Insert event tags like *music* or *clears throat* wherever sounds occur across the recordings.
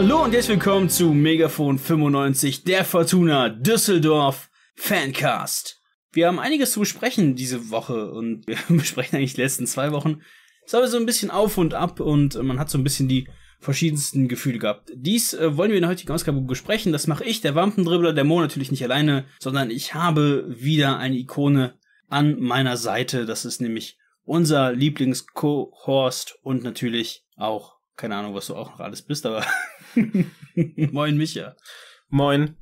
Hallo und herzlich willkommen zu Megafon 95, der Fortuna Düsseldorf Fancast. Wir haben einiges zu besprechen diese Woche und *laughs* wir besprechen eigentlich die letzten zwei Wochen. Es war so ein bisschen auf und ab und man hat so ein bisschen die verschiedensten Gefühle gehabt. Dies äh, wollen wir in der heutigen Ausgabe besprechen. Das mache ich, der Wampendribbler, der Mo natürlich nicht alleine, sondern ich habe wieder eine Ikone an meiner Seite. Das ist nämlich unser Lieblings-Co-Horst und natürlich auch keine Ahnung, was du auch noch alles bist, aber *laughs* *laughs* Moin, Micha. Moin.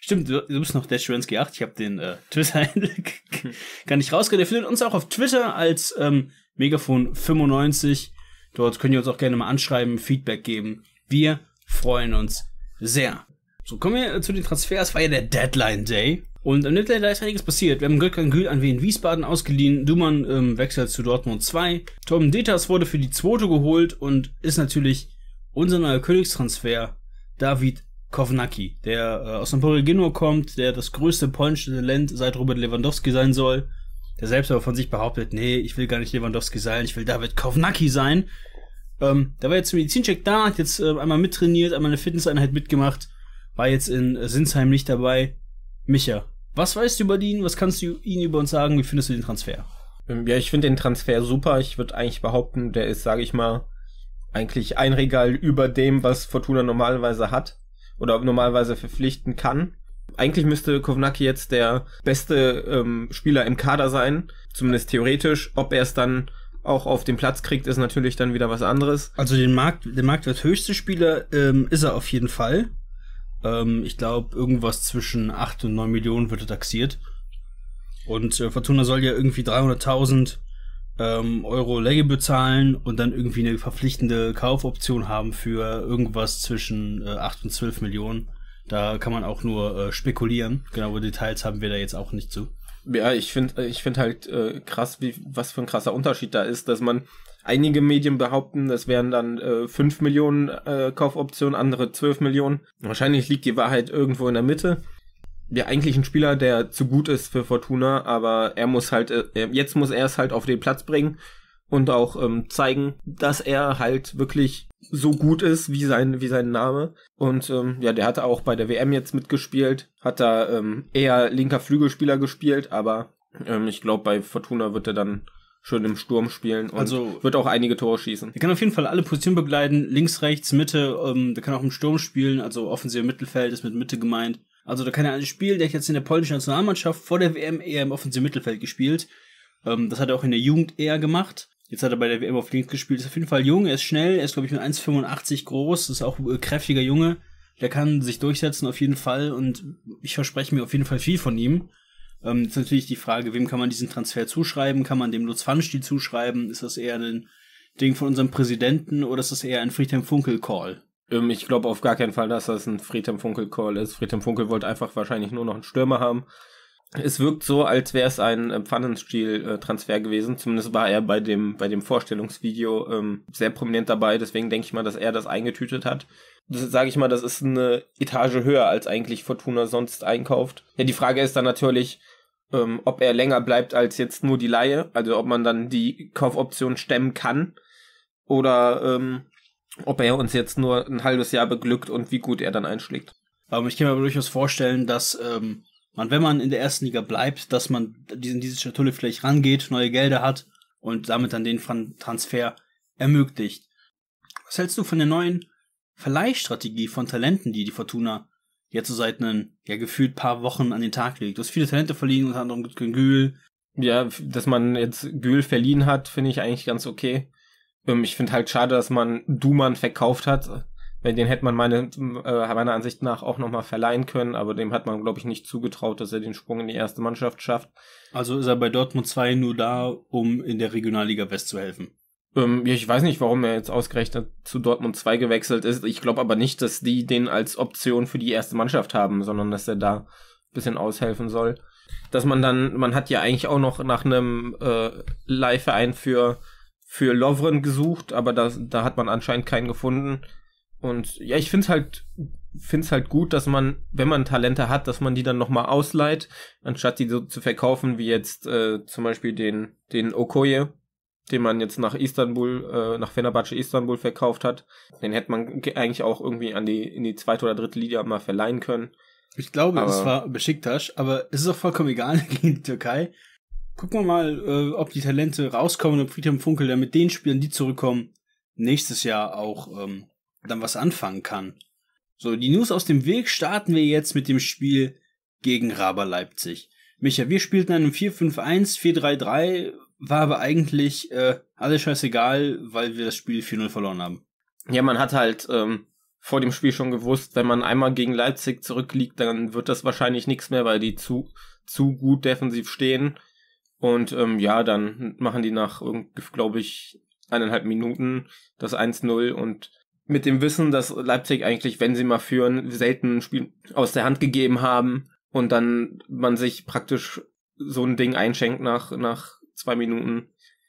Stimmt, du, bist noch Dash Schwensky 8. Ich habe den äh, Twitter-Handle *laughs* hm. gar nicht rausgehört. Ihr findet uns auch auf Twitter als ähm, Megafon95. Dort könnt ihr uns auch gerne mal anschreiben, Feedback geben. Wir freuen uns sehr. So, kommen wir äh, zu den Transfers. War ja der Deadline Day. Und am Deadline Day ist einiges passiert. Wir haben Gökhan Gül an Wien Wiesbaden ausgeliehen. Dumann ähm, wechselt zu Dortmund 2. Tom Detas wurde für die zweite geholt und ist natürlich unser neuer Königstransfer, David Kovnacki, der äh, aus Emporio Gino kommt, der das größte polnische Talent seit Robert Lewandowski sein soll, der selbst aber von sich behauptet, nee, ich will gar nicht Lewandowski sein, ich will David Kovnacki sein. Ähm, da war jetzt Medizincheck da, hat jetzt äh, einmal mittrainiert, einmal eine Fitnesseinheit mitgemacht, war jetzt in äh, Sinsheim nicht dabei. Micha, was weißt du über ihn? Was kannst du ihn über uns sagen? Wie findest du den Transfer? Ähm, ja, ich finde den Transfer super. Ich würde eigentlich behaupten, der ist, sage ich mal, eigentlich ein Regal über dem, was Fortuna normalerweise hat oder normalerweise verpflichten kann. Eigentlich müsste Kovnacki jetzt der beste ähm, Spieler im Kader sein, zumindest theoretisch. Ob er es dann auch auf den Platz kriegt, ist natürlich dann wieder was anderes. Also den Markt, den Marktwert höchste Spieler ähm, ist er auf jeden Fall. Ähm, ich glaube, irgendwas zwischen 8 und 9 Millionen wird er taxiert. Und äh, Fortuna soll ja irgendwie 300.000 ähm, Euro Legge bezahlen und dann irgendwie eine verpflichtende Kaufoption haben für irgendwas zwischen äh, 8 und 12 Millionen. Da kann man auch nur äh, spekulieren. Genaue Details haben wir da jetzt auch nicht zu. Ja, ich finde ich find halt äh, krass, wie, was für ein krasser Unterschied da ist, dass man einige Medien behaupten, das wären dann äh, 5 Millionen äh, Kaufoptionen, andere 12 Millionen. Wahrscheinlich liegt die Wahrheit irgendwo in der Mitte ja eigentlich ein Spieler, der zu gut ist für Fortuna, aber er muss halt, äh, jetzt muss er es halt auf den Platz bringen und auch ähm, zeigen, dass er halt wirklich so gut ist wie sein, wie sein Name. Und ähm, ja, der hat auch bei der WM jetzt mitgespielt, hat da ähm, eher linker Flügelspieler gespielt, aber ähm, ich glaube, bei Fortuna wird er dann schön im Sturm spielen und also, wird auch einige Tore schießen. Er kann auf jeden Fall alle Positionen begleiten, links, rechts, Mitte, ähm, der kann auch im Sturm spielen, also offensiv Mittelfeld ist mit Mitte gemeint. Also da kann er ein Spiel, der hat jetzt in der polnischen Nationalmannschaft vor der WM eher im offensiven Mittelfeld gespielt. Ähm, das hat er auch in der Jugend eher gemacht. Jetzt hat er bei der WM auf links gespielt. Ist auf jeden Fall jung, er ist schnell, er ist glaube ich mit 1,85 groß, ist auch ein kräftiger Junge. Der kann sich durchsetzen auf jeden Fall und ich verspreche mir auf jeden Fall viel von ihm. Ähm, jetzt natürlich die Frage, wem kann man diesen Transfer zuschreiben? Kann man dem Lutz Pfannstiel zuschreiben? Ist das eher ein Ding von unserem Präsidenten oder ist das eher ein Friedhelm Funkel-Call? Ähm, ich glaube auf gar keinen Fall, dass das ein Friedhelm Funkel-Call ist. Friedhelm Funkel wollte einfach wahrscheinlich nur noch einen Stürmer haben. Es wirkt so, als wäre es ein äh, Pfannenstiel-Transfer äh, gewesen. Zumindest war er bei dem, bei dem Vorstellungsvideo ähm, sehr prominent dabei. Deswegen denke ich mal, dass er das eingetütet hat. Das Sage ich mal, das ist eine Etage höher, als eigentlich Fortuna sonst einkauft. Ja, die Frage ist dann natürlich, ähm, ob er länger bleibt als jetzt nur die Laie. Also ob man dann die Kaufoption stemmen kann. Oder ähm, ob er uns jetzt nur ein halbes Jahr beglückt und wie gut er dann einschlägt. Aber ich kann mir aber durchaus vorstellen, dass ähm, man, wenn man in der ersten Liga bleibt, dass man in diese Schatulle vielleicht rangeht, neue Gelder hat und damit dann den Transfer ermöglicht. Was hältst du von der neuen Verleihstrategie von Talenten, die die Fortuna jetzt so seit einem, ja, gefühlt paar Wochen an den Tag legt? Du hast viele Talente verliehen, unter anderem Gül. Ja, dass man jetzt Gül verliehen hat, finde ich eigentlich ganz okay. Ähm, ich finde halt schade, dass man Duman verkauft hat. Den hätte man meine, äh, meiner Ansicht nach auch nochmal verleihen können, aber dem hat man, glaube ich, nicht zugetraut, dass er den Sprung in die erste Mannschaft schafft. Also ist er bei Dortmund 2 nur da, um in der Regionalliga West zu helfen? Ähm, ich weiß nicht, warum er jetzt ausgerechnet zu Dortmund 2 gewechselt ist. Ich glaube aber nicht, dass die den als Option für die erste Mannschaft haben, sondern dass er da ein bisschen aushelfen soll. Dass man dann, man hat ja eigentlich auch noch nach einem äh, Leihverein für für Lovren gesucht, aber das, da hat man anscheinend keinen gefunden. Und ja, ich finde halt, find's halt gut, dass man, wenn man Talente hat, dass man die dann nochmal ausleiht, anstatt die so zu verkaufen, wie jetzt äh, zum Beispiel den, den Okoye, den man jetzt nach Istanbul, äh, nach Fenerbahce Istanbul verkauft hat. Den hätte man eigentlich auch irgendwie an die, in die zweite oder dritte Liga mal verleihen können. Ich glaube, aber es war Besiktas, aber es ist auch vollkommen egal *laughs* gegen die Türkei, gucken wir mal, äh, ob die Talente rauskommen und Friedhelm Funkel der mit den Spielern, die zurückkommen, nächstes Jahr auch ähm, dann was anfangen kann. So, die News aus dem Weg starten wir jetzt mit dem Spiel gegen Raber Leipzig. Micha, wir spielten einen 4-5-1, 4-3-3, war aber eigentlich äh, alles scheißegal, weil wir das Spiel 4-0 verloren haben. Ja, man hat halt ähm, vor dem Spiel schon gewusst, wenn man einmal gegen Leipzig zurückliegt, dann wird das wahrscheinlich nichts mehr, weil die zu, zu gut defensiv stehen und ähm, ja, dann machen die nach, glaube ich, eineinhalb Minuten das 1-0 und mit dem Wissen, dass Leipzig eigentlich, wenn sie mal führen, selten ein Spiel aus der Hand gegeben haben und dann man sich praktisch so ein Ding einschenkt nach, nach zwei Minuten.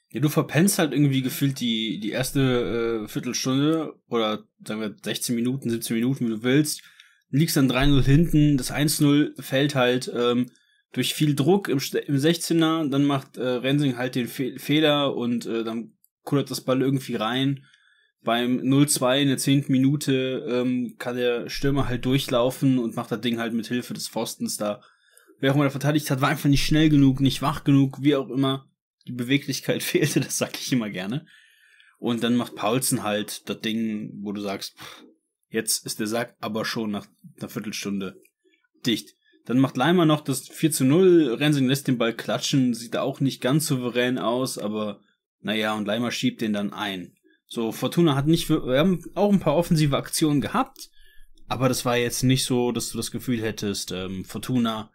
Ja, du verpennst halt irgendwie gefühlt die, die erste äh, Viertelstunde oder sagen wir 16 Minuten, 17 Minuten, wie du willst. Liegst dann 3-0 hinten, das 1-0 fällt halt, ähm, durch viel Druck im, im 16er, dann macht äh, Rensing halt den Fe Fehler und äh, dann kullert das Ball irgendwie rein. Beim 0-2 in der 10. Minute ähm, kann der Stürmer halt durchlaufen und macht das Ding halt mit Hilfe des Pfostens da. Wer auch immer da verteidigt hat, war einfach nicht schnell genug, nicht wach genug, wie auch immer. Die Beweglichkeit *laughs* fehlte, das sag ich immer gerne. Und dann macht Paulsen halt das Ding, wo du sagst, pff, jetzt ist der Sack aber schon nach einer Viertelstunde dicht. Dann macht Leimer noch das 4 zu 0. Rensing lässt den Ball klatschen, sieht auch nicht ganz souverän aus, aber naja, und Leimer schiebt den dann ein. So, Fortuna hat nicht, wir haben auch ein paar offensive Aktionen gehabt, aber das war jetzt nicht so, dass du das Gefühl hättest, ähm, Fortuna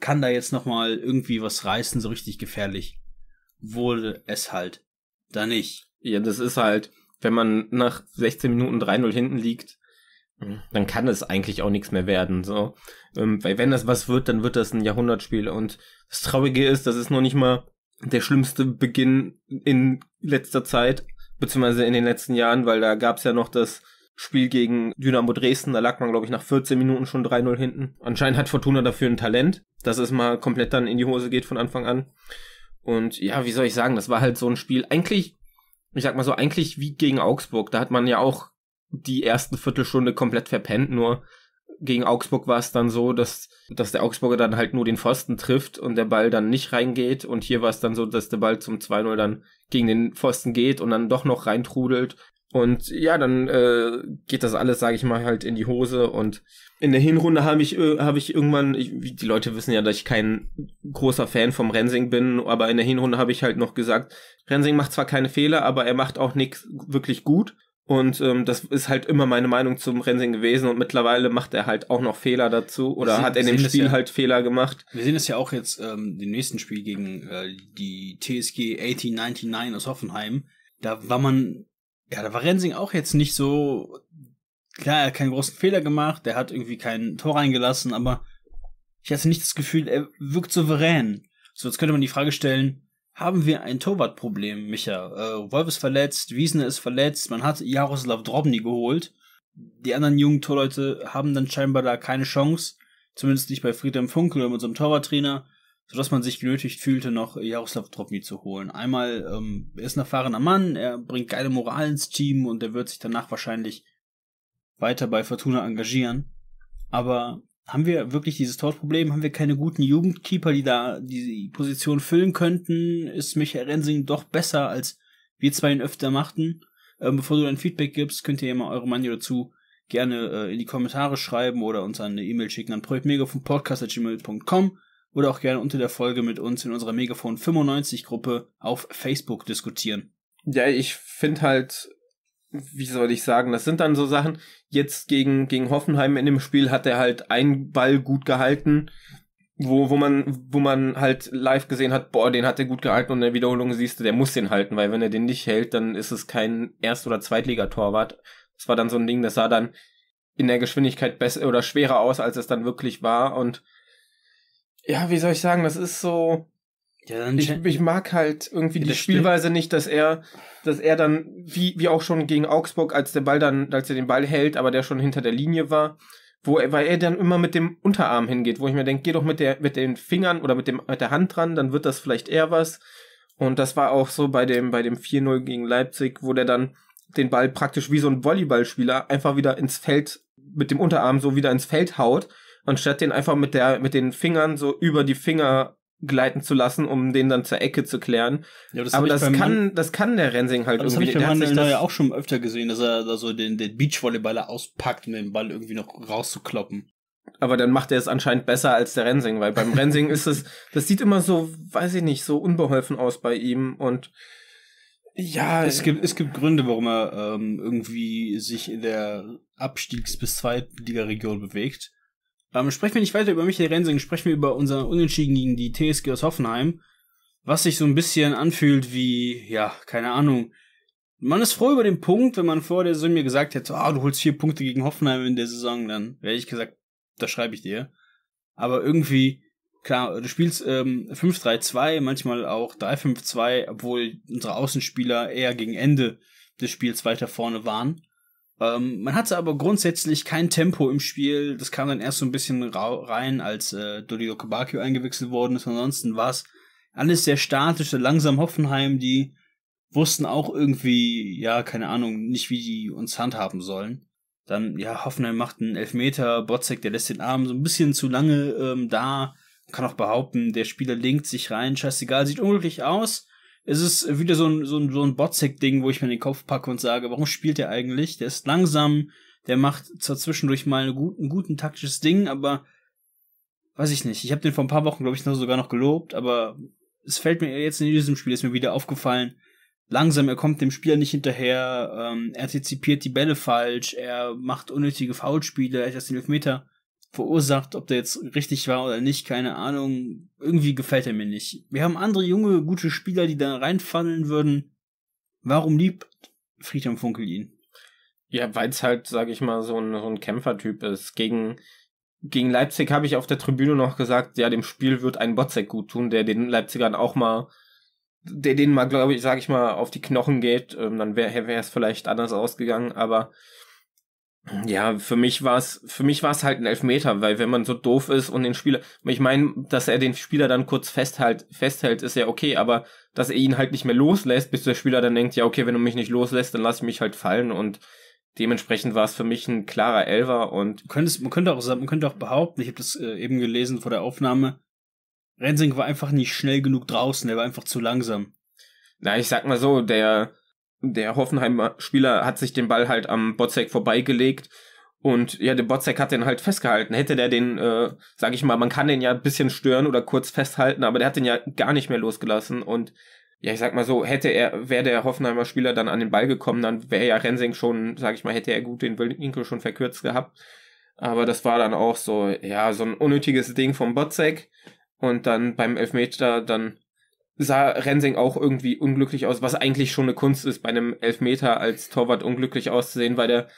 kann da jetzt nochmal irgendwie was reißen, so richtig gefährlich. Wurde es halt da nicht. Ja, das ist halt, wenn man nach 16 Minuten 3-0 hinten liegt, Mhm. dann kann es eigentlich auch nichts mehr werden. So. Ähm, weil wenn das was wird, dann wird das ein Jahrhundertspiel. Und das Traurige ist, das ist noch nicht mal der schlimmste Beginn in letzter Zeit, beziehungsweise in den letzten Jahren, weil da gab es ja noch das Spiel gegen Dynamo Dresden, da lag man, glaube ich, nach 14 Minuten schon 3-0 hinten. Anscheinend hat Fortuna dafür ein Talent, dass es mal komplett dann in die Hose geht von Anfang an. Und ja, wie soll ich sagen, das war halt so ein Spiel. Eigentlich, ich sag mal so, eigentlich wie gegen Augsburg. Da hat man ja auch die ersten Viertelstunde komplett verpennt, nur gegen Augsburg war es dann so, dass, dass der Augsburger dann halt nur den Pfosten trifft und der Ball dann nicht reingeht. Und hier war es dann so, dass der Ball zum 2-0 dann gegen den Pfosten geht und dann doch noch reintrudelt. Und ja, dann äh, geht das alles, sage ich mal, halt in die Hose. Und in der Hinrunde habe ich, äh, hab ich irgendwann, ich, die Leute wissen ja, dass ich kein großer Fan vom Rensing bin, aber in der Hinrunde habe ich halt noch gesagt, Rensing macht zwar keine Fehler, aber er macht auch nichts wirklich gut. Und ähm, das ist halt immer meine Meinung zum Rensing gewesen und mittlerweile macht er halt auch noch Fehler dazu oder sehen, hat in dem Spiel ja, halt Fehler gemacht. Wir sehen es ja auch jetzt ähm, im nächsten Spiel gegen äh, die TSG 1899 aus Hoffenheim. Da war man, ja, da war Rensing auch jetzt nicht so, klar, er hat keinen großen Fehler gemacht, er hat irgendwie kein Tor reingelassen, aber ich hatte nicht das Gefühl, er wirkt souverän. So, jetzt könnte man die Frage stellen, haben wir ein Torwartproblem, Micha. Äh, Wolf ist verletzt, Wiesner ist verletzt, man hat Jaroslav Drobny geholt. Die anderen jungen Torleute haben dann scheinbar da keine Chance, zumindest nicht bei Friedhelm Funkel und unserem Torwarttrainer, sodass man sich genötigt fühlte, noch Jaroslav Drobny zu holen. Einmal, ähm, er ist ein erfahrener Mann, er bringt geile Moral ins Team und er wird sich danach wahrscheinlich weiter bei Fortuna engagieren. Aber haben wir wirklich dieses Torproblem? Haben wir keine guten Jugendkeeper, die da die Position füllen könnten? Ist Michael Rensing doch besser, als wir zwei ihn öfter machten? Ähm, bevor du dein Feedback gibst, könnt ihr ja mal eure Meinung dazu gerne äh, in die Kommentare schreiben oder uns eine E-Mail schicken an projektmegafonpodcast.gmail.com oder auch gerne unter der Folge mit uns in unserer Megafon 95 Gruppe auf Facebook diskutieren. Ja, ich finde halt, wie soll ich sagen, das sind dann so Sachen, jetzt gegen, gegen Hoffenheim in dem Spiel hat er halt einen Ball gut gehalten, wo, wo man, wo man halt live gesehen hat, boah, den hat er gut gehalten und in der Wiederholung siehst du, der muss den halten, weil wenn er den nicht hält, dann ist es kein Erst- oder Zweitligatorwart. Das war dann so ein Ding, das sah dann in der Geschwindigkeit besser oder schwerer aus, als es dann wirklich war und ja, wie soll ich sagen, das ist so, ja, dann ich, ich mag halt irgendwie ja, die Spielweise nicht, dass er, dass er dann, wie, wie auch schon gegen Augsburg, als der Ball dann, als er den Ball hält, aber der schon hinter der Linie war, wo er, weil er dann immer mit dem Unterarm hingeht, wo ich mir denke, geh doch mit der, mit den Fingern oder mit dem, mit der Hand dran, dann wird das vielleicht eher was. Und das war auch so bei dem, bei dem 4-0 gegen Leipzig, wo der dann den Ball praktisch wie so ein Volleyballspieler einfach wieder ins Feld, mit dem Unterarm so wieder ins Feld haut, anstatt den einfach mit der, mit den Fingern so über die Finger gleiten zu lassen, um den dann zur Ecke zu klären. Ja, das aber das kann, Mann, das kann der Rensing halt das irgendwie. Das habe ich bei Manuel ja auch schon öfter gesehen, dass er da so den, den Beachvolleyballer auspackt, um den Ball irgendwie noch rauszukloppen. Aber dann macht er es anscheinend besser als der Rensing, weil beim Rensing ist es, *laughs* das sieht immer so, weiß ich nicht, so unbeholfen aus bei ihm und ja, es gibt, es gibt Gründe, warum er ähm, irgendwie sich in der Abstiegs- bis Zweitligaregion bewegt. Ähm, sprechen wir nicht weiter über Michael Rensing, sprechen wir über unser Unentschieden gegen die TSG aus Hoffenheim, was sich so ein bisschen anfühlt wie, ja, keine Ahnung. Man ist froh über den Punkt, wenn man vor der Saison mir gesagt hätte, ah, du holst vier Punkte gegen Hoffenheim in der Saison, dann wäre ich gesagt, das schreibe ich dir. Aber irgendwie, klar, du spielst ähm, 5-3-2, manchmal auch 3-5-2, obwohl unsere Außenspieler eher gegen Ende des Spiels weiter vorne waren. Ähm, man hatte aber grundsätzlich kein Tempo im Spiel. Das kam dann erst so ein bisschen rein, als äh, Dodio Kabakio eingewechselt worden ist. Ansonsten war es alles sehr statisch, sehr langsam Hoffenheim, die wussten auch irgendwie, ja, keine Ahnung, nicht wie die uns handhaben sollen. Dann, ja, Hoffenheim macht einen Elfmeter, Botzek, der lässt den Arm so ein bisschen zu lange ähm, da. Man kann auch behaupten, der Spieler linkt sich rein, scheißegal, sieht unglücklich aus es ist wieder so ein, so ein, so ein Botzek-Ding, wo ich mir in den Kopf packe und sage, warum spielt der eigentlich? Der ist langsam, der macht zwar zwischendurch mal einen guten, guten taktisches Ding, aber weiß ich nicht. Ich habe den vor ein paar Wochen, glaube ich, noch sogar noch gelobt, aber es fällt mir jetzt in diesem Spiel, ist mir wieder aufgefallen, langsam, er kommt dem Spieler nicht hinterher, ähm, er antizipiert die Bälle falsch, er macht unnötige Foulspiele, er hat das den Elfmeter verursacht, ob der jetzt richtig war oder nicht, keine Ahnung. Irgendwie gefällt er mir nicht. Wir haben andere junge, gute Spieler, die da reinfallen würden. Warum liebt Friedhelm Funkel ihn? Ja, weil es halt, sag ich mal, so ein, so ein Kämpfertyp ist. Gegen, gegen Leipzig habe ich auf der Tribüne noch gesagt, ja, dem Spiel wird ein Botzek gut tun, der den Leipzigern auch mal, der denen mal, glaube ich, sag ich mal, auf die Knochen geht. Ähm, dann wäre es vielleicht anders ausgegangen, aber ja, für mich war es, für mich war es halt ein Elfmeter, weil wenn man so doof ist und den Spieler, ich meine, dass er den Spieler dann kurz festhält, festhält, ist ja okay, aber dass er ihn halt nicht mehr loslässt, bis der Spieler dann denkt, ja, okay, wenn du mich nicht loslässt, dann lass ich mich halt fallen und dementsprechend war es für mich ein klarer Elfer und. Man könnte, man könnte auch man könnte auch behaupten, ich habe das äh, eben gelesen vor der Aufnahme, Rensing war einfach nicht schnell genug draußen, er war einfach zu langsam. Na, ich sag mal so, der, der Hoffenheimer Spieler hat sich den Ball halt am Botzek vorbeigelegt und ja, der Botzek hat den halt festgehalten. Hätte der den, äh, sag ich mal, man kann den ja ein bisschen stören oder kurz festhalten, aber der hat den ja gar nicht mehr losgelassen und ja, ich sag mal so, hätte er, wäre der Hoffenheimer Spieler dann an den Ball gekommen, dann wäre ja Rensing schon, sag ich mal, hätte er gut den Winkel schon verkürzt gehabt. Aber das war dann auch so, ja, so ein unnötiges Ding vom Botzek. Und dann beim Elfmeter dann sah Rensing auch irgendwie unglücklich aus, was eigentlich schon eine Kunst ist, bei einem Elfmeter als Torwart unglücklich auszusehen, weil der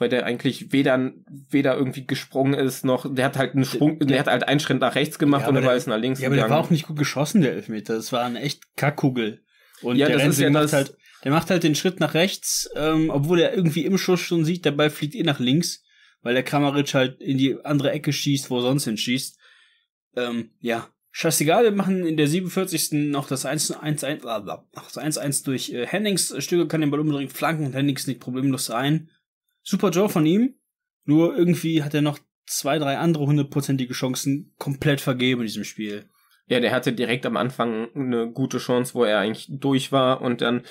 weil der eigentlich weder, weder irgendwie gesprungen ist, noch, der hat halt einen Sprung, der, der hat halt einen Schritt nach rechts gemacht ja, und war jetzt nach links. Ja, gegangen. aber der war auch nicht gut geschossen, der Elfmeter. Das war eine echt Kackkugel. Und ja, der Rensing ja macht halt, der macht halt den Schritt nach rechts, ähm, obwohl er irgendwie im Schuss schon sieht, der Ball fliegt eh nach links, weil der Kramaric halt in die andere Ecke schießt, wo er sonst hin schießt. Ähm, ja, Scheißegal, wir machen in der 47. noch das 1-1 durch äh, Hennings. Äh, Stöger kann den Ball unbedingt flanken und Hennings nicht problemlos ein. Super Joe von ihm. Nur irgendwie hat er noch zwei, drei andere hundertprozentige Chancen komplett vergeben in diesem Spiel. Ja, der hatte direkt am Anfang eine gute Chance, wo er eigentlich durch war und dann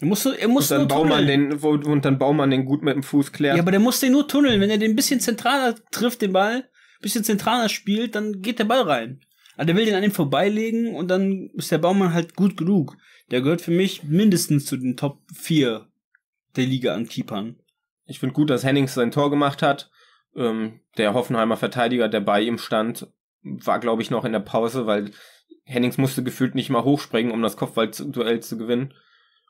er musste, er musste und dann Baumann den wo, und dann Baumann den gut mit dem Fuß klärt. Ja, aber der musste ihn nur tunneln, wenn er den ein bisschen zentraler trifft den Ball, bisschen zentraler spielt, dann geht der Ball rein. Also der will den an ihm vorbeilegen und dann ist der Baumann halt gut genug. Der gehört für mich mindestens zu den Top 4 der Liga an Keepern. Ich finde gut, dass Hennings sein Tor gemacht hat. Ähm, der Hoffenheimer Verteidiger, der bei ihm stand, war, glaube ich, noch in der Pause, weil Hennings musste gefühlt nicht mal hochspringen, um das Kopfballduell zu gewinnen.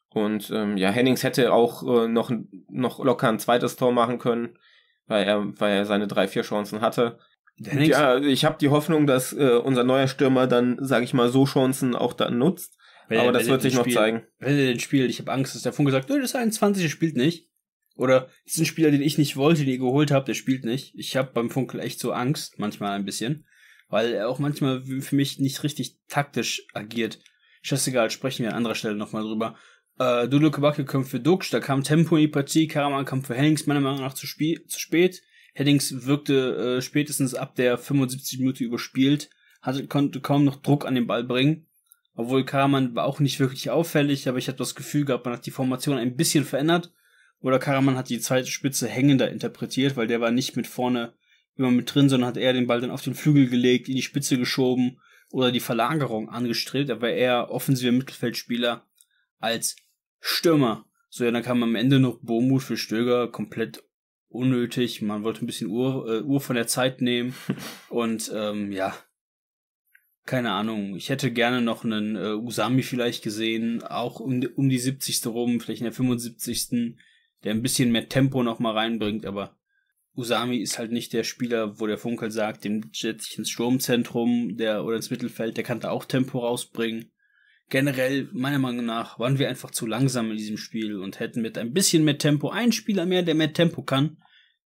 Und ähm, ja, Hennings hätte auch äh, noch, noch locker ein zweites Tor machen können, weil er, weil er seine drei, vier Chancen hatte. Dennings? Ja, ich habe die Hoffnung, dass äh, unser neuer Stürmer dann, sage ich mal, so Chancen auch dann nutzt. Wenn aber er, das wird sich noch Spiel, zeigen. Wenn er den spielt, ich habe Angst, dass der Funke sagt, das ist 21, der spielt nicht. Oder das ist ein Spieler, den ich nicht wollte, den ihr geholt habt, der spielt nicht. Ich habe beim Funkel echt so Angst, manchmal ein bisschen. Weil er auch manchmal für mich nicht richtig taktisch agiert. Scheißegal, sprechen wir an anderer Stelle nochmal drüber. Äh, Dudu Kabake kam für Duxch, da kam Tempo in die Partie, Karaman kam für Hennings meiner Meinung nach zu, zu spät. Heddings wirkte äh, spätestens ab der 75 Minute überspielt, hatte, konnte kaum noch Druck an den Ball bringen. Obwohl Karaman war auch nicht wirklich auffällig, aber ich hatte das Gefühl gehabt, man hat die Formation ein bisschen verändert. Oder Karaman hat die zweite Spitze hängender interpretiert, weil der war nicht mit vorne immer mit drin, sondern hat eher den Ball dann auf den Flügel gelegt, in die Spitze geschoben oder die Verlagerung angestrebt. Er war eher offensiver Mittelfeldspieler als Stürmer. So, ja, dann kam am Ende noch Bomu für Stöger komplett unnötig. Man wollte ein bisschen Uhr, äh, Uhr von der Zeit nehmen. *laughs* Und ähm, ja, keine Ahnung. Ich hätte gerne noch einen äh, Usami vielleicht gesehen, auch um, um die 70. rum, vielleicht in der 75. Der ein bisschen mehr Tempo nochmal reinbringt, aber Usami ist halt nicht der Spieler, wo der Funkel halt sagt, dem setze ich ins Sturmzentrum der, oder ins Mittelfeld, der kann da auch Tempo rausbringen generell, meiner Meinung nach, waren wir einfach zu langsam in diesem Spiel und hätten mit ein bisschen mehr Tempo, ein Spieler mehr, der mehr Tempo kann,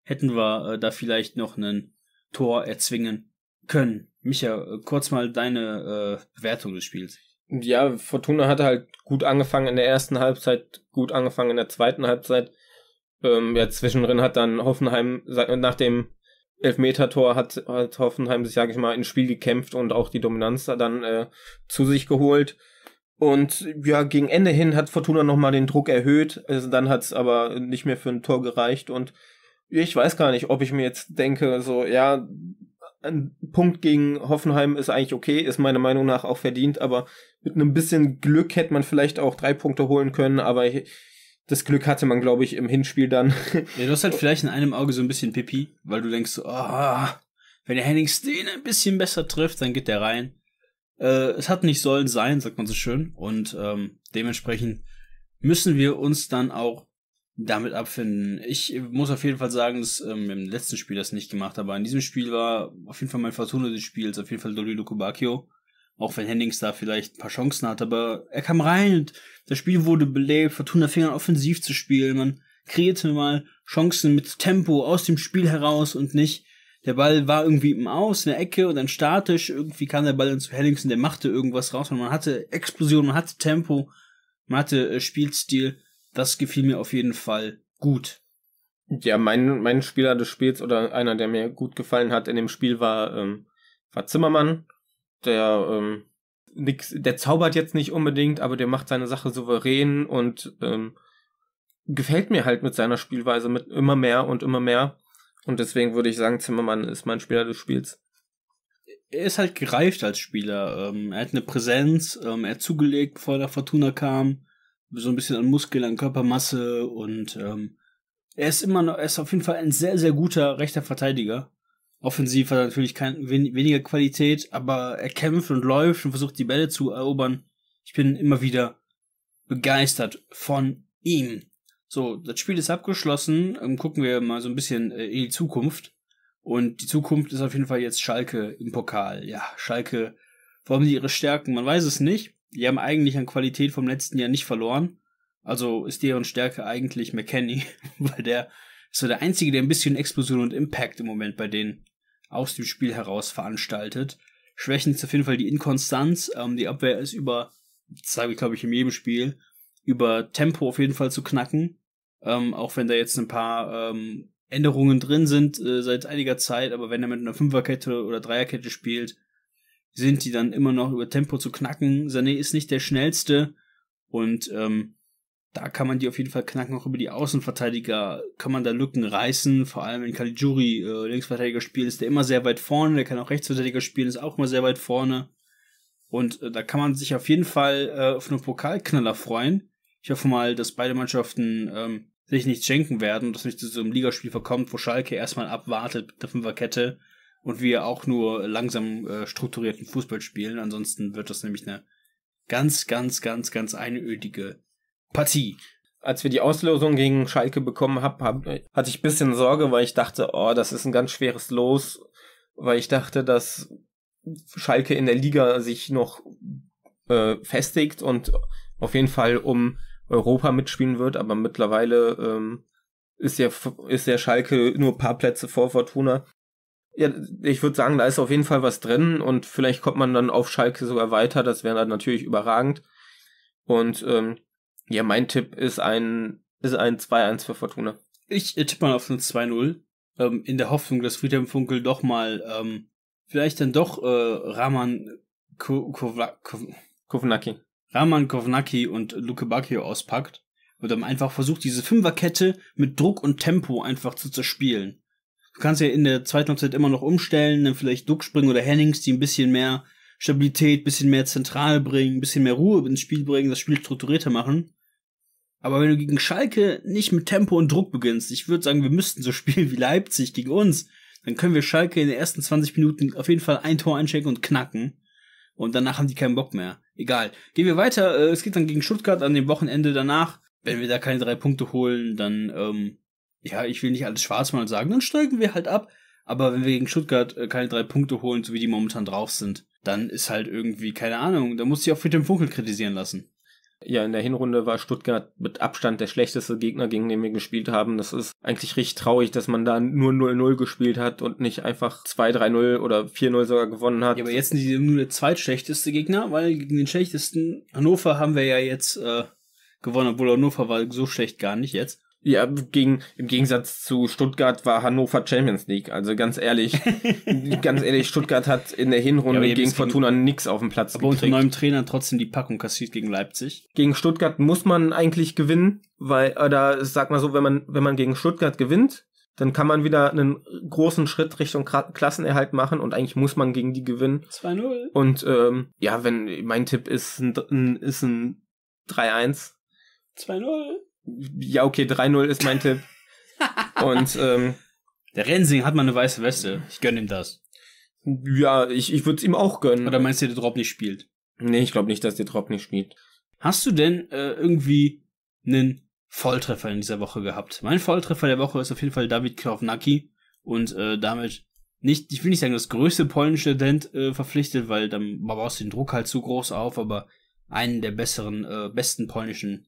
hätten wir äh, da vielleicht noch einen Tor erzwingen können. Micha, äh, kurz mal deine äh, Bewertung des Spiels. Ja, Fortuna hatte halt gut angefangen in der ersten Halbzeit, gut angefangen in der zweiten Halbzeit. Ähm, ja, zwischendrin hat dann Hoffenheim nach dem Elfmeter-Tor hat, hat Hoffenheim sich, sage ich mal, ins Spiel gekämpft und auch die Dominanz da dann äh, zu sich geholt. Und ja, gegen Ende hin hat Fortuna nochmal den Druck erhöht. Also dann hat es aber nicht mehr für ein Tor gereicht. Und ich weiß gar nicht, ob ich mir jetzt denke, so, ja, ein Punkt gegen Hoffenheim ist eigentlich okay, ist meiner Meinung nach auch verdient, aber mit einem bisschen Glück hätte man vielleicht auch drei Punkte holen können, aber das Glück hatte man, glaube ich, im Hinspiel dann. *laughs* Ja, du hast halt vielleicht in einem Auge so ein bisschen Pipi, weil du denkst, oh, wenn der Henning Steen ein bisschen besser trifft, dann geht der rein. Äh, es hat nicht sollen sein, sagt man so schön. Und ähm, dementsprechend müssen wir uns dann auch damit abfinden. Ich muss auf jeden Fall sagen, dass ähm, im letzten Spiel das nicht gemacht, aber in diesem Spiel war auf jeden Fall mein Fortuna des Spiels, auf jeden Fall Dolido Kubakio. Auch wenn Hennings da vielleicht ein paar Chancen hat, aber er kam rein und das Spiel wurde belebt. Fortuna fing an, offensiv zu spielen. Man kreierte mal Chancen mit Tempo aus dem Spiel heraus und nicht der Ball war irgendwie im Aus, in der Ecke und dann statisch. Irgendwie kam der Ball dann zu Hellingson, der machte irgendwas raus. Und man hatte Explosion, man hatte Tempo, man hatte äh, Spielstil. Das gefiel mir auf jeden Fall gut. Ja, mein, mein Spieler des Spiels oder einer, der mir gut gefallen hat in dem Spiel war, ähm, war Zimmermann. Der, ähm, nix, der zaubert jetzt nicht unbedingt, aber der macht seine Sache souverän und ähm, gefällt mir halt mit seiner Spielweise mit immer mehr und immer mehr. Und deswegen würde ich sagen, Zimmermann ist mein Spieler des Spiels. Er ist halt gereift als Spieler. Ähm, er hat eine Präsenz, ähm, er hat zugelegt, bevor der Fortuna kam. So ein bisschen an Muskeln, an Körpermasse und ähm, er ist immer noch, er ist auf jeden Fall ein sehr, sehr guter rechter Verteidiger. Offensiv hat er natürlich kein, wen, weniger Qualität, aber er kämpft und läuft und versucht die Bälle zu erobern. Ich bin immer wieder begeistert von ihm. So, das Spiel ist abgeschlossen. Ähm, gucken wir mal so ein bisschen äh, in die Zukunft. Und die Zukunft ist auf jeden Fall jetzt Schalke im Pokal. Ja, Schalke, wo haben die ihre Stärken? Man weiß es nicht. Die haben eigentlich an Qualität vom letzten Jahr nicht verloren. Also ist deren Stärke eigentlich McKenny, *laughs* weil der ist so der Einzige, der ein bisschen Explosion und Impact im Moment bei denen aus dem Spiel heraus veranstaltet. Schwächen ist auf jeden Fall die Inkonstanz. Ähm, die Abwehr ist über, das sage ich glaube ich in jedem Spiel, über Tempo auf jeden Fall zu knacken. Ähm, auch wenn da jetzt ein paar ähm, Änderungen drin sind äh, seit einiger Zeit, aber wenn er mit einer Fünferkette oder Dreierkette spielt, sind die dann immer noch über Tempo zu knacken. Sané ist nicht der schnellste und ähm, da kann man die auf jeden Fall knacken. Auch über die Außenverteidiger kann man da Lücken reißen. Vor allem wenn Caligiuri äh, Linksverteidiger spielt, ist der immer sehr weit vorne. Der kann auch Rechtsverteidiger spielen, ist auch immer sehr weit vorne. Und äh, da kann man sich auf jeden Fall äh, auf einen Pokalknaller freuen. Ich hoffe mal, dass beide Mannschaften ähm, sich nichts schenken werden, dass nicht zu so einem Ligaspiel verkommt, wo Schalke erstmal abwartet mit der Fünferkette und wir auch nur langsam äh, strukturierten Fußball spielen. Ansonsten wird das nämlich eine ganz, ganz, ganz, ganz einödige Partie. Als wir die Auslosung gegen Schalke bekommen haben, hab, hatte ich bisschen Sorge, weil ich dachte, oh, das ist ein ganz schweres Los, weil ich dachte, dass Schalke in der Liga sich noch äh, festigt und auf jeden Fall um Europa mitspielen wird, aber mittlerweile ähm, ist ja ist ja Schalke nur ein paar Plätze vor Fortuna. Ja, ich würde sagen, da ist auf jeden Fall was drin und vielleicht kommt man dann auf Schalke sogar weiter. Das wäre dann natürlich überragend. Und ähm, ja, mein Tipp ist ein ist ein 2-1 für Fortuna. Ich tippe mal auf ein 2-0, ähm, in der Hoffnung, dass Friedhelm Funkel doch mal ähm, vielleicht dann doch äh, Rahman Kovnacki. Raman Kovnacki und Luke Bacchio auspackt und dann einfach versucht, diese Fünferkette mit Druck und Tempo einfach zu zerspielen. Du kannst ja in der zweiten Halbzeit immer noch umstellen, dann vielleicht Duck springen oder Hennings, die ein bisschen mehr Stabilität, bisschen mehr zentral bringen, ein bisschen mehr Ruhe ins Spiel bringen, das Spiel strukturierter machen. Aber wenn du gegen Schalke nicht mit Tempo und Druck beginnst, ich würde sagen, wir müssten so *laughs* spielen wie Leipzig gegen uns, dann können wir Schalke in den ersten 20 Minuten auf jeden Fall ein Tor einchecken und knacken. Und danach haben die keinen Bock mehr. Egal. Gehen wir weiter. Äh, es geht dann gegen Stuttgart an dem Wochenende danach. Wenn wir da keine drei Punkte holen, dann, ähm, ja, ich will nicht alles schwarz mal sagen, dann steigen wir halt ab. Aber wenn wir gegen Stuttgart äh, keine drei Punkte holen, so wie die momentan drauf sind, dann ist halt irgendwie, keine Ahnung, da muss ich auch für den Funkel kritisieren lassen. Ja, in der Hinrunde war Stuttgart mit Abstand der schlechteste Gegner, gegen den wir gespielt haben. Das ist eigentlich richtig traurig, dass man da nur 0-0 gespielt hat und nicht einfach 2-3-0 oder 4-0 sogar gewonnen hat. Ja, aber jetzt nicht nur der zweitschlechteste Gegner, weil gegen den schlechtesten Hannover haben wir ja jetzt äh, gewonnen, obwohl Hannover war so schlecht gar nicht jetzt. Ja, gegen, im Gegensatz zu Stuttgart war Hannover Champions League. Also ganz ehrlich, *laughs* ganz ehrlich, Stuttgart hat in der Hinrunde ja, gegen Fortuna nix auf dem Platz aber gekriegt. Aber unter neuem Trainer trotzdem die Packung kassiert gegen Leipzig. Gegen Stuttgart muss man eigentlich gewinnen, weil, oder sag mal so, wenn man, wenn man gegen Stuttgart gewinnt, dann kann man wieder einen großen Schritt Richtung Klassenerhalt machen und eigentlich muss man gegen die gewinnen. 2-0. Und ähm, ja, wenn mein Tipp ist ein, ist ein 3-1. 2-0 ja, okay, 3-0 ist mein Tipp. *laughs* Und ähm, der Rensing hat mal eine weiße Weste. Ich gönne ihm das. Ja, ich, ich würde es ihm auch gönnen. Oder meinst du, der Drop nicht spielt? Nee, ich glaube nicht, dass der Drop nicht spielt. Hast du denn äh, irgendwie einen Volltreffer in dieser Woche gehabt? Mein Volltreffer der Woche ist auf jeden Fall David Krownacki und äh, damit nicht, ich will nicht sagen, das größte polnische Dent äh, verpflichtet, weil dann baust du den Druck halt zu groß auf, aber einen der besseren, äh, besten polnischen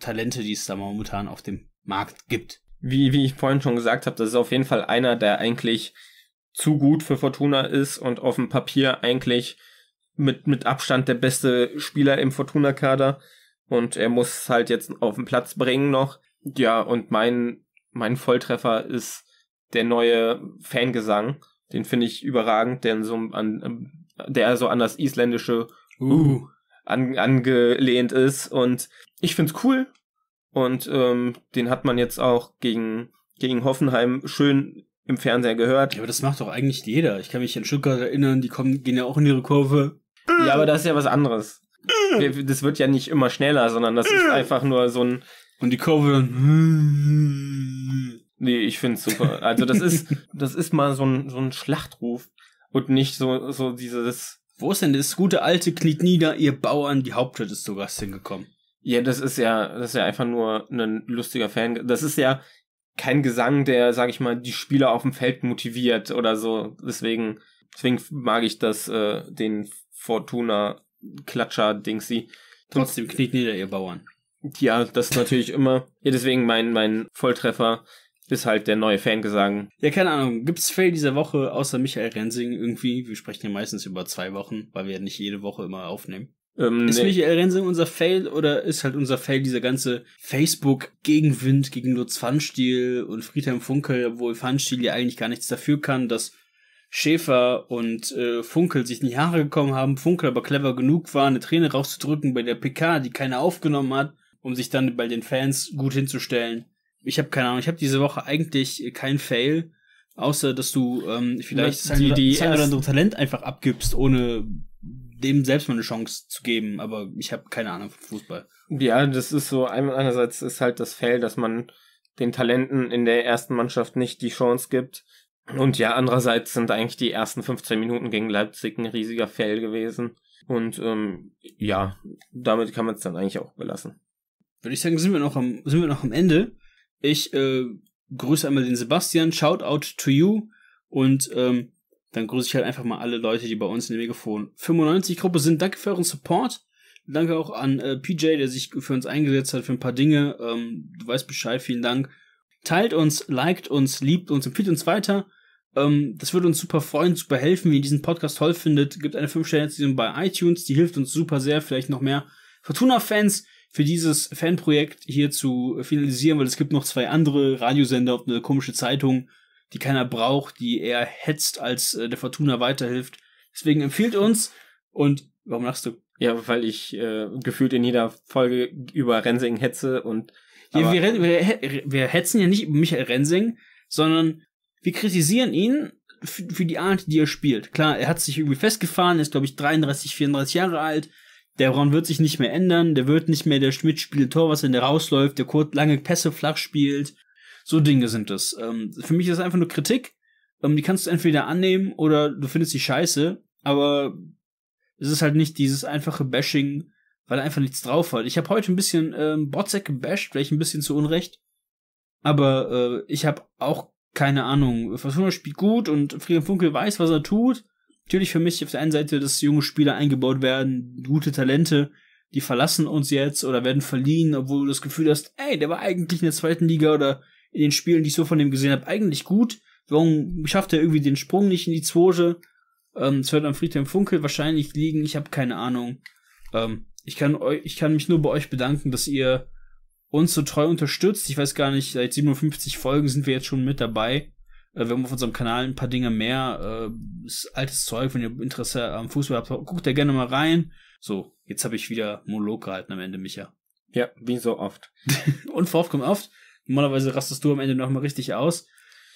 Talente, die es da momentan auf dem Markt gibt. Wie, wie ich vorhin schon gesagt habe, das ist auf jeden Fall einer, der eigentlich zu gut für Fortuna ist und auf dem Papier eigentlich mit, mit Abstand der beste Spieler im Fortuna-Kader. Und er muss halt jetzt auf den Platz bringen noch. Ja, und mein, mein Volltreffer ist der neue Fangesang. Den finde ich überragend, der so an, der so an das isländische uh, an, angelehnt ist und ich find's cool und ähm, den hat man jetzt auch gegen, gegen Hoffenheim schön im Fernseher gehört. Ja, aber das macht doch eigentlich jeder. Ich kann mich an Stuttgart erinnern, die kommen, gehen ja auch in ihre Kurve. Ja, aber das ist ja was anderes. Das wird ja nicht immer schneller, sondern das ist einfach nur so ein. Und die Kurve dann. *laughs* Nee, ich find's super. Also das ist, das ist mal so ein, so ein Schlachtruf und nicht so, so dieses. Wo ist denn das gute alte Kniet nieder, ihr Bauern? Die Hauptstadt ist sogar hingekommen. Ja, das ist ja, das ist ja einfach nur ein lustiger Fan. Das ist ja kein Gesang, der, sag ich mal, die Spieler auf dem Feld motiviert oder so. Deswegen, deswegen mag ich das, äh, den Fortuna-Klatscher-Dingsy. Trotzdem kniet nieder, ihr Bauern. Ja, das natürlich immer. Ja, deswegen mein, mein Volltreffer ist halt der neue Fangesang. Ja, keine Ahnung. Gibt's Fail dieser Woche außer Michael Rensing irgendwie? Wir sprechen ja meistens über zwei Wochen, weil wir ja nicht jede Woche immer aufnehmen. Ähm, ist nee. Michael Rensing unser Fail oder ist halt unser Fail dieser ganze Facebook-Gegenwind gegen Lutz Pfannstiel und Friedhelm Funkel, obwohl Pfannstiel ja eigentlich gar nichts dafür kann, dass Schäfer und äh, Funkel sich in die Haare gekommen haben, Funkel aber clever genug war, eine Träne rauszudrücken bei der PK, die keiner aufgenommen hat, um sich dann bei den Fans gut hinzustellen. Ich habe keine Ahnung, ich habe diese Woche eigentlich kein Fail, außer dass du ähm, vielleicht die, die, die ein oder andere Talent einfach abgibst, ohne dem selbst mal eine Chance zu geben, aber ich habe keine Ahnung von Fußball. Ja, das ist so, einerseits ist halt das Fail, dass man den Talenten in der ersten Mannschaft nicht die Chance gibt. Und ja, andererseits sind eigentlich die ersten 15 Minuten gegen Leipzig ein riesiger Fail gewesen. Und ähm, ja, damit kann man es dann eigentlich auch belassen. Würde ich sagen, sind wir noch am, sind wir noch am Ende. Ich äh, grüße einmal den Sebastian, shout out to you. Und ähm, dann grüße ich halt einfach mal alle Leute, die bei uns in der Megafon 95 Gruppe sind. Danke für euren Support. Danke auch an äh, PJ, der sich für uns eingesetzt hat, für ein paar Dinge. Ähm, du weißt Bescheid, vielen Dank. Teilt uns, liked uns, liebt uns, empfiehlt uns weiter. Ähm, das würde uns super freuen, super helfen, wie ihr diesen Podcast toll findet. Gibt eine 5-Sterne-Rezension bei iTunes, die hilft uns super sehr, vielleicht noch mehr Fortuna-Fans für dieses Fanprojekt hier zu finalisieren, weil es gibt noch zwei andere Radiosender und eine komische Zeitung, die keiner braucht, die eher hetzt, als äh, der Fortuna weiterhilft. Deswegen empfiehlt uns und warum lachst du? Ja, weil ich äh, gefühlt in jeder Folge über Rensing hetze und ja, wir, wir, wir, hetzen ja nicht über Michael Rensing, sondern wir kritisieren ihn für, die Art, die er spielt. Klar, er hat sich irgendwie festgefahren, ist glaube ich 33, 34 Jahre alt. Der Ron wird sich nicht mehr ändern, der wird nicht mehr der Schmidt-Spieler Torwasser, der rausläuft, der kurz lange Pässe flach spielt, so Dinge sind das. Ähm, für mich ist es einfach nur Kritik. Ähm, die kannst du entweder annehmen oder du findest die scheiße, aber es ist halt nicht dieses einfache Bashing, weil einfach nichts drauf hat. Ich habe heute ein bisschen ähm, Botzek gebasht, vielleicht ein bisschen zu Unrecht, aber äh, ich habe auch keine Ahnung. Versuner spielt gut und Friedrich Funkel weiß, was er tut. Natürlich für mich auf der einen Seite, dass junge Spieler eingebaut werden, gute Talente, die verlassen uns jetzt oder werden verliehen, obwohl du das Gefühl hast, ey, der war eigentlich in der zweiten Liga oder in den Spielen, die ich so von ihm gesehen habe, eigentlich gut. Warum schafft er irgendwie den Sprung nicht in die Zwoge? Ähm, es wird am Friedhelm Funkel wahrscheinlich liegen. Ich habe keine Ahnung. Ähm, ich, kann eu ich kann mich nur bei euch bedanken, dass ihr uns so treu unterstützt. Ich weiß gar nicht, seit 57 Folgen sind wir jetzt schon mit dabei. Äh, wir haben auf unserem Kanal ein paar Dinge mehr. Äh, altes Zeug, wenn ihr Interesse am Fußball habt, guckt da gerne mal rein. So, jetzt habe ich wieder Monolog gehalten am Ende, Micha. Ja, wie so oft. *laughs* Und vorkommt oft. Normalerweise rastest du am Ende nochmal richtig aus.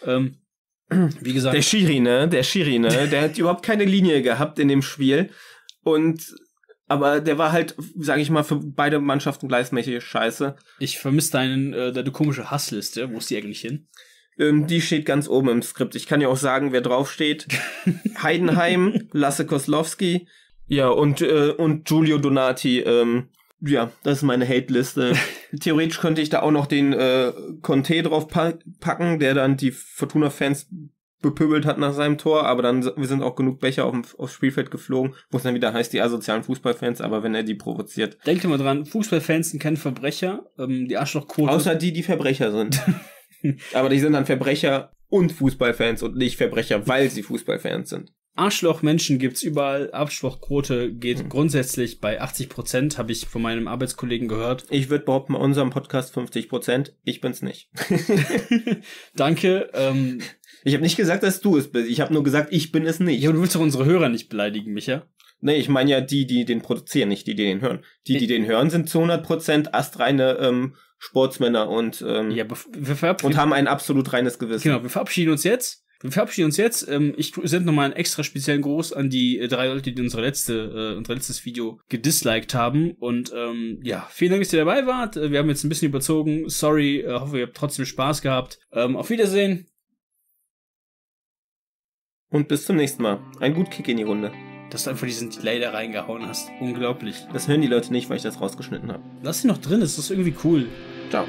Ähm, *clears throat* wie gesagt. Der Schiri, ne? Der Schiri, ne? *laughs* Der hat überhaupt keine Linie gehabt in dem Spiel. Und aber der war halt, sage ich mal, für beide Mannschaften gleichmäßige Scheiße. Ich vermisse deinen, äh, deine komische Hassliste. Wo ist die eigentlich hin? Ähm, die steht ganz oben im Skript. Ich kann ja auch sagen, wer draufsteht. *laughs* Heidenheim, Lasse Koslowski, ja, und, äh, und Giulio Donati. Ähm, ja, das ist meine Hate-Liste. *laughs* theoretisch könnte ich da auch noch den äh, Conte drauf packen, der dann die Fortuna-Fans bepöbelt hat nach seinem Tor, aber dann wir sind auch genug Becher auf aufs Spielfeld geflogen, wo es dann wieder heißt, die asozialen Fußballfans, aber wenn er die provoziert. Denkt immer dran, Fußballfans sind keine Verbrecher, ähm, die Arschlochquote. Außer die, die Verbrecher sind. *laughs* aber die sind dann Verbrecher und Fußballfans und nicht Verbrecher, weil sie Fußballfans sind. Arschlochmenschen gibt's überall. Arschlochquote geht mhm. grundsätzlich bei 80 Prozent, habe ich von meinem Arbeitskollegen gehört. Ich würde behaupten, bei unserem Podcast 50 Prozent. Ich bin's nicht. *laughs* *laughs* Danke. Ähm, ich habe nicht gesagt, dass du es bist. Ich habe nur gesagt, ich bin es nicht. Ja, du willst doch unsere Hörer nicht beleidigen, Micha. Nee, ich meine ja die, die den produzieren, nicht die, die den hören. Die, die den hören, sind zu 100% astreine ähm, Sportsmänner und, ähm, ja, und haben ein absolut reines Gewissen. Genau, wir verabschieden uns jetzt. Wir verabschieden uns jetzt. Ähm, ich sende nochmal einen extra speziellen Gruß an die äh, drei Leute, die unsere letzte, äh, unser letztes Video gedisliked haben. Und ähm, ja, vielen Dank, dass ihr dabei wart. Äh, wir haben jetzt ein bisschen überzogen. Sorry, hoffe, ihr habt trotzdem Spaß gehabt. Ähm, auf Wiedersehen. Und bis zum nächsten Mal. Ein gut Kick in die Runde. Dass du einfach diesen Delay da reingehauen hast. Unglaublich. Das hören die Leute nicht, weil ich das rausgeschnitten habe. Lass sie noch drin, das ist irgendwie cool. Ciao.